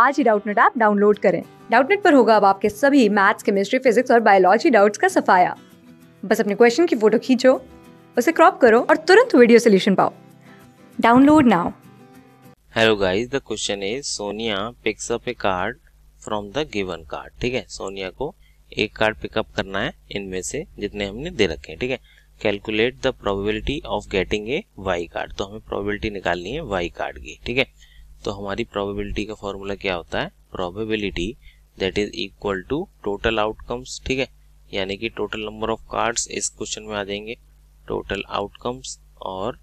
आज ही Doubtnut app download करें डाउटनेट पर होगा अब आपके सभी मैथ्स केमिस्ट्री फिजिक्स और बायोलॉजी डाउट्स का सफाया बस अपने क्वेश्चन की फोटो खींचो उसे क्रॉप करो और तुरंत वीडियो सोल्यूशन पाओ download now hello guys the question is Sonia picks up a card from the given card ठीक है सोनिया को एक कार्ड पिकअप करना है इनमें से जितने हमने दे रखे हैं ठीक है calculate the probability of getting a Y card तो हमें प्रोबेबिलिटी निकालनी है वाई कार्ड की ठीक है तो हमारी प्रोबेबिलिटी का फॉर्मूला क्या होता है probability that is equal to total outcomes ठीक है यानी कि टोटल नंबर ऑफ कार्ड्स इस क्वेश्चन में आ जाएंगे टोटल आउटकम्स और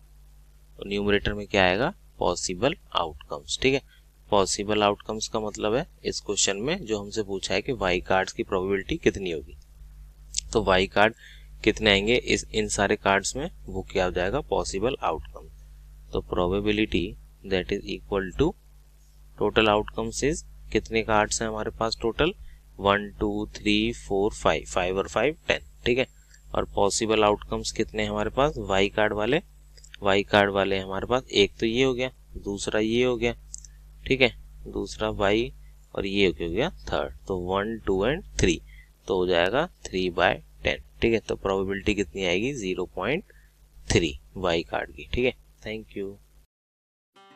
न्यूमरेटर में क्या आएगा पॉसिबल आउटकम्स ठीक है पॉसिबल आउटकम्स का मतलब है इस क्वेश्चन में जो हमसे पूछा है कि वाई कार्ड्स की प्रोबेबिलिटी कितनी होगी तो वाई कार्ड कितने आएंगे इस इन सारे कार्ड्स में वो क्या हो जाएगा पॉसिबल आउटकम तो probability that is equal to total outcomes is कितने कार्ड्स हैं हमारे पास total one two three four five five और फाइव टेन ठीक है और पॉसिबल आउटकम्स कितने हमारे पास वाई कार्ड वाले वाई कार्ड वाले हमारे पास एक तो ये हो गया दूसरा ये हो गया ठीक है दूसरा वाई और ये हो गया थर्ड तो वन टू एंड थ्री तो हो जाएगा थ्री बाय टेन ठीक है तो प्रोबेबिलिटी कितनी आएगी zero point three Y card की ठीक है थैंक यू